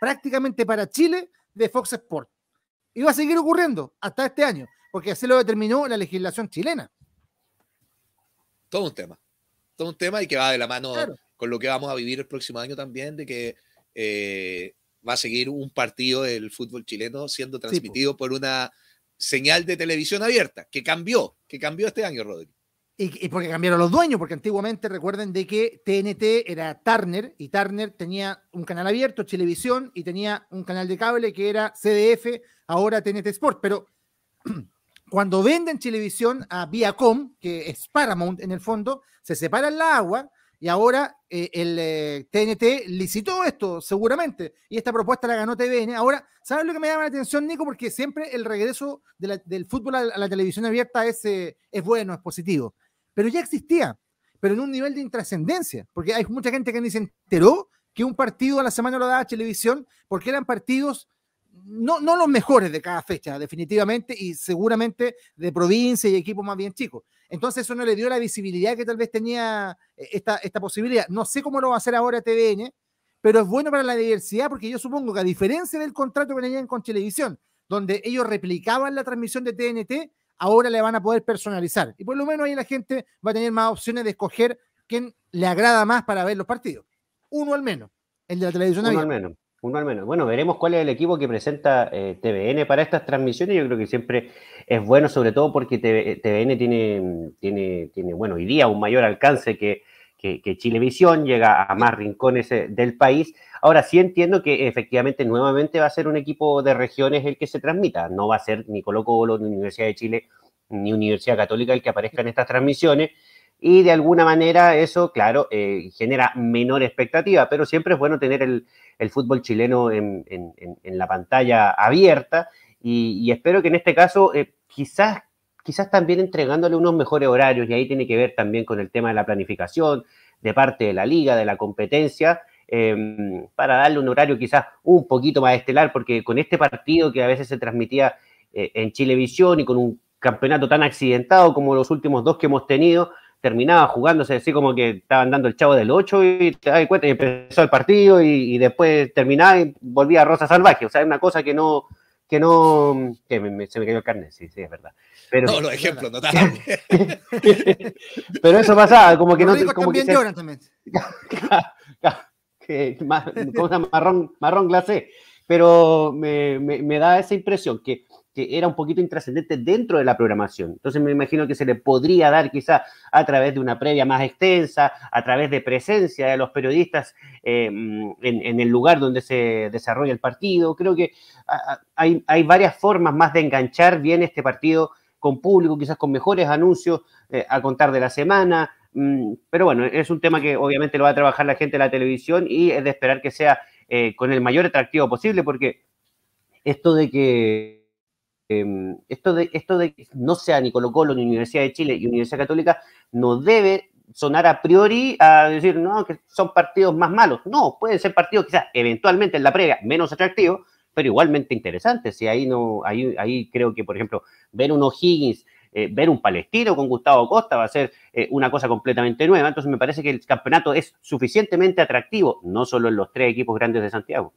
prácticamente para Chile de Fox Sports. Y va a seguir ocurriendo hasta este año, porque así lo determinó la legislación chilena. Todo un tema, todo un tema y que va de la mano con lo que vamos a vivir el próximo año también, de que eh, va a seguir un partido del fútbol chileno siendo transmitido por una señal de televisión abierta, que cambió, que cambió este año, Rodrigo. Y, porque cambiaron los dueños, porque antiguamente recuerden de que TNT era Turner y Turner tenía un canal abierto, televisión, y tenía un canal de cable que era CDF, ahora TNT Sport. Pero cuando venden televisión a Viacom, que es Paramount en el fondo, se separa la agua y ahora eh, el TNT eh, licitó esto, seguramente, y esta propuesta la ganó TVN. Ahora, ¿sabes lo que me llama la atención, Nico? Porque siempre el regreso del fútbol a la, televisión abierta es, eh, es bueno, es positivo pero ya existía, pero en un nivel de intrascendencia, porque hay mucha gente que ni se enteró que un partido a la semana lo daba televisión, porque eran partidos no, los mejores de cada fecha, definitivamente, y seguramente de provincia y equipos más bien chicos. Entonces eso no le dio la visibilidad que tal vez tenía eh, esta, esta posibilidad. No sé cómo lo va a hacer ahora TVN, pero es bueno para la diversidad porque yo supongo que a diferencia del contrato que tenían con Televisión, donde ellos replicaban la transmisión de TNT, ahora le van a poder personalizar. Y por lo menos ahí la gente va a tener más opciones de escoger quién le agrada más para ver los partidos. Uno al menos, el de la televisión Uno al menos. Uno al menos. Bueno, veremos cuál es el equipo que presenta eh, TVN para estas transmisiones. Yo creo que siempre es bueno, sobre todo porque TVN tiene, tiene, tiene, bueno, hoy día un mayor alcance que, que, Chilevisión llega a más rincones eh, del país. Ahora sí entiendo que efectivamente nuevamente va a ser un equipo de regiones el que se transmita, no va a ser ni Colo Colo, ni Universidad de Chile, ni Universidad Católica el que aparezca en estas transmisiones. Y de alguna manera eso, claro, eh, genera menor expectativa, pero siempre es bueno tener el, fútbol chileno en, en, la pantalla abierta y, espero que en este caso eh, quizás quizás también entregándole unos mejores horarios y ahí tiene que ver también con el tema de la planificación de parte de la liga, de la competencia, em, para darle un horario quizás un poquito más estelar, porque con este partido que a veces se transmitía eh, en Chilevisión y con un campeonato tan accidentado como los últimos dos que hemos tenido, terminaba jugándose así como que estaban dando el chavo del 8 y te das cuenta y empezó el partido y, y después terminaba y volvía a Rosa Salvaje. O sea, es una cosa que no, que no. que se me cayó el sí, sí, es verdad. Pero, no, los ejemplos, no Pero eso pasa como que no. Como también que lloran se... también. marrón, marrón glacé. Pero me, me da esa impresión que que era un poquito intrascendente dentro de la programación. Entonces me imagino que se le podría dar quizá a través de una previa más extensa, a través de presencia de los periodistas eh, mm, en, el lugar donde se desarrolla el partido. Creo que hay, hay, varias formas más de enganchar bien este partido con público, quizás con mejores anuncios eh, a contar de la semana. Mm, pero bueno, es un tema que obviamente lo va a trabajar la gente de la televisión y es de esperar que sea eh, con el mayor atractivo posible porque esto de que Em, esto, de, esto de que no sea ni Colo Colo, ni Universidad de Chile y Universidad Católica, no debe sonar a priori a decir, no, que son partidos más malos. No, pueden ser partidos quizás eventualmente en la previa menos atractivos, pero igualmente interesantes. Si ahí, no, ahí, ahí creo que, por ejemplo, ver un O'Higgins eh, ver un palestino con Gustavo Costa va a ser eh, una cosa completamente nueva. Entonces me parece que el campeonato es suficientemente atractivo, no solo en los tres equipos grandes de Santiago.